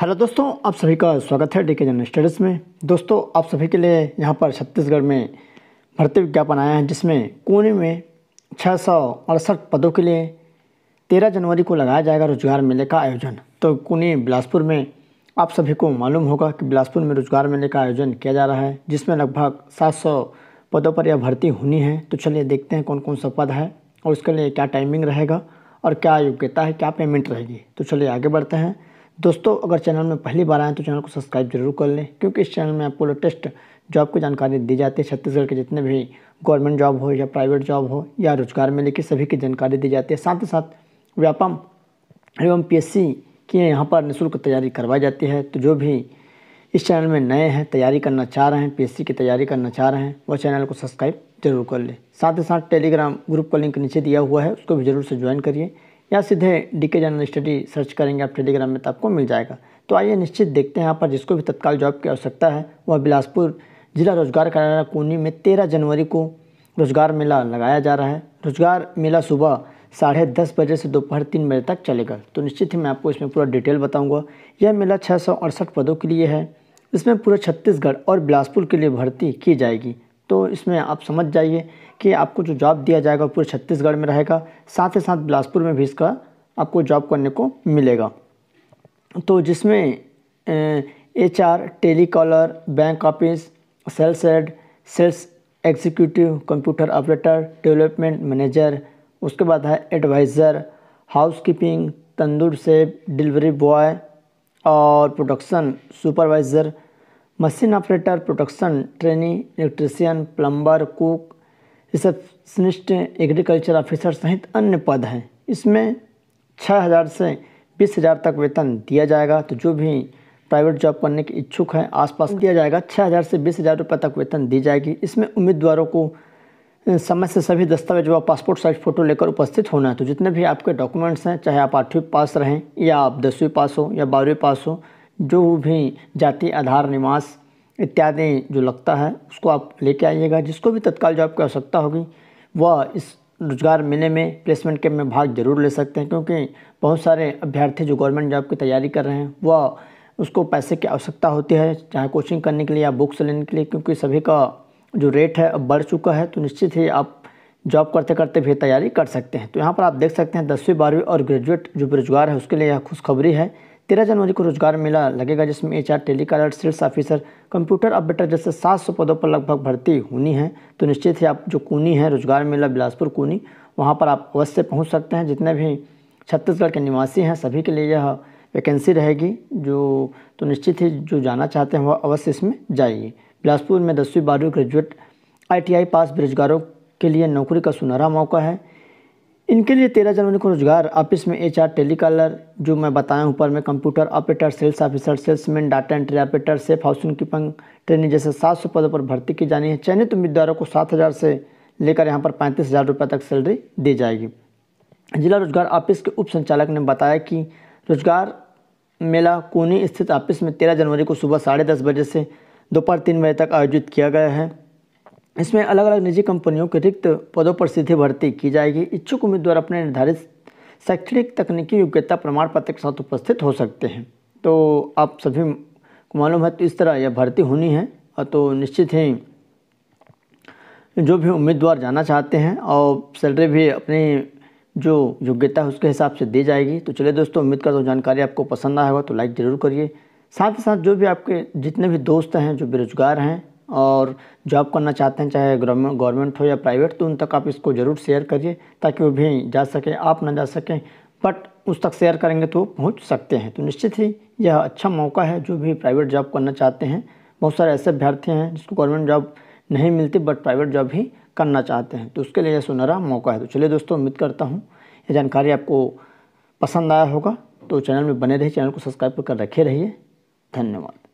hello दोस्तों आप सभी का स्वागत है डी के जनरल स्टडीज़ में दोस्तों आप सभी के लिए यहाँ पर छत्तीसगढ़ में भर्ती विज्ञापन आया है जिसमें कोने में छः सौ अड़सठ पदों के लिए तेरह जनवरी को लगाया जाएगा रोजगार मेले का आयोजन तो कोने बिलासपुर में आप सभी को मालूम होगा कि बिलासपुर में रोजगार मेले का आयोजन किया जा रहा है जिसमें लगभग सात पदों पर यह भर्ती होनी है तो चलिए देखते हैं कौन कौन सा पद है और उसके लिए क्या टाइमिंग रहेगा और क्या योग्यता है क्या पेमेंट रहेगी तो चलिए आगे बढ़ते हैं दोस्तों अगर चैनल में पहली बार आएँ तो चैनल को सब्सक्राइब जरूर कर लें क्योंकि इस चैनल में आपको लेटेस्ट जॉब की जानकारी दी जाती है छत्तीसगढ़ के जितने भी गवर्नमेंट जॉब हो या प्राइवेट जॉब हो या रोजगार मिले की सभी की जानकारी दी जाती है साथ ही साथ व्यापम एवं पी की यहाँ पर निःशुल्क तैयारी करवाई जाती है तो जो भी इस चैनल में नए हैं तैयारी करना चाह रहे हैं पी की तैयारी करना चाह रहे हैं वह चैनल को सब्सक्राइब जरूर कर लें साथ ही साथ टेलीग्राम ग्रुप का लिंक नीचे दिया हुआ है उसको भी जरूर से ज्वाइन करिए या सीधे डी के जनरल स्टडी सर्च करेंगे आप टेलीग्राम में तो आपको मिल जाएगा तो आइए निश्चित देखते हैं यहाँ पर जिसको भी तत्काल जॉब की आवश्यकता है वह बिलासपुर जिला रोजगार कार्यालय कोनी में तेरह जनवरी को रोजगार मेला लगाया जा रहा है रोजगार मेला सुबह साढ़े दस बजे से दोपहर तीन बजे तक चलेगा तो निश्चित ही मैं आपको इसमें पूरा डिटेल बताऊंगा यह मेला छः पदों के लिए है इसमें पूरे छत्तीसगढ़ और बिलासपुर के लिए भर्ती की जाएगी तो इसमें आप समझ जाइए कि आपको जो जॉब दिया जाएगा पूरे छत्तीसगढ़ में रहेगा साथ ही साथ बिलासपुर में भी इसका आपको जॉब करने को मिलेगा तो जिसमें H R telecaller bank office sales head sales executive computer operator development manager उसके बाद है advisor housekeeping tandoor chef delivery boy और production supervisor machine operator production trainee electrician plumber cook receptionist agriculture officer सहित अन्य पद हैं इसमें छः हज़ार से बीस हज़ार तक वेतन दिया जाएगा तो जो भी प्राइवेट जॉब करने के इच्छुक हैं आसपास दिया जाएगा छः हज़ार से बीस हज़ार रुपये तक वेतन दी जाएगी इसमें उम्मीदवारों को समय से सभी दस्तावेज व पासपोर्ट साइज फ़ोटो लेकर उपस्थित होना है तो जितने भी आपके डॉक्यूमेंट्स हैं चाहे आप आठवीं पास रहें या आप दसवीं पास हो या बारहवीं पास हो जो भी जाति आधार निवास इत्यादि जो लगता है उसको आप लेके आइएगा जिसको भी तत्काल जॉब की आवश्यकता होगी वह इस रोजगार मेले में प्लेसमेंट कैंप में भाग जरूर ले सकते हैं क्योंकि बहुत सारे अभ्यर्थी जो गवर्नमेंट जॉब की तैयारी कर रहे हैं वह उसको पैसे की आवश्यकता होती है चाहे कोचिंग करने के लिए या बुक्स लेने के लिए क्योंकि सभी का जो रेट है अब बढ़ चुका है तो निश्चित ही आप जॉब करते करते भी तैयारी कर सकते हैं तो यहाँ पर आप देख सकते हैं दसवीं बारहवीं और ग्रेजुएट जो बेरोजगार है उसके लिए यह खुशखबरी है तेरह जनवरी को रोजगार मेला लगेगा जिसमें H R telecaller sales officer computer operator जैसे सात सौ पदों पर लगभग भर्ती होनी है तो निश्चित ही आप जो कूनी है रोजगार मेला बिलासपुर कूनी वहाँ पर आप अवश्य पहुँच सकते हैं जितने भी छत्तीसगढ़ के निवासी हैं सभी के लिए यह वैकेंसी रहेगी जो तो निश्चित ही जो जाना चाहते हैं वह अवश्य इसमें जाएगी बिलासपुर में दसवीं बारहवीं ग्रेजुएट आई पास बेरोजगारों के लिए नौकरी का सुनहरा मौका है इनके लिए तेरह जनवरी को रोजगार ऑफिस में एच आर टेलीकॉलर जो मैं बताया ऊपर में computer operator sales officer salesman data entry operator chef housing keeping training जैसे सात सौ पदों पर भर्ती की जानी है चयनित उम्मीदवारों को सात हज़ार से लेकर यहाँ पर पैंतीस हज़ार रुपये तक सैलरी दी जाएगी जिला रोजगार ऑफिस के उप संचालक ने बताया कि रोजगार मेला कोनी स्थित ऑफिस में तेरह जनवरी को सुबह साढ़े दस बजे से दोपहर तीन बजे तक आयोजित किया गया है इसमें अलग अलग निजी कंपनियों के रिक्त पदों पर सीधे भर्ती की जाएगी इच्छुक उम्मीदवार अपने निर्धारित शैक्षणिक तकनीकी योग्यता प्रमाण पत्र के साथ उपस्थित हो सकते हैं तो आप सभी को मालूम है तो इस तरह यह भर्ती होनी है और हाँ, तो निश्चित ही जो भी उम्मीदवार जाना चाहते हैं और सैलरी भी अपनी जो योग्यता है उसके हिसाब से दी जाएगी तो चलिए दोस्तों उम्मीद करता हूँ जानकारी आपको पसंद आया होगा तो लाइक ज़रूर करिए साथ ही साथ जो भी आपके जितने भी दोस्त हैं जो बेरोजगार हैं और जॉब करना चाहते हैं चाहे गवर्नमेंट हो या प्राइवेट तो उन तक आप इसको ज़रूर शेयर करिए ताकि वो भी जा सकें आप ना जा सकें बट उस तक शेयर करेंगे तो पहुंच सकते हैं तो निश्चित ही यह अच्छा मौका है जो भी प्राइवेट जॉब करना चाहते हैं बहुत सारे ऐसे अभ्यर्थी हैं जिसको गवर्नमेंट जॉब नहीं मिलती बट प्राइवेट जॉब ही करना चाहते हैं तो उसके लिए यह सुनहरा मौका है तो चलिए दोस्तों उम्मीद करता हूँ ये जानकारी आपको पसंद आया होगा तो चैनल में बने रहिए चैनल को सब्सक्राइब कर रखे रहिए धन्यवाद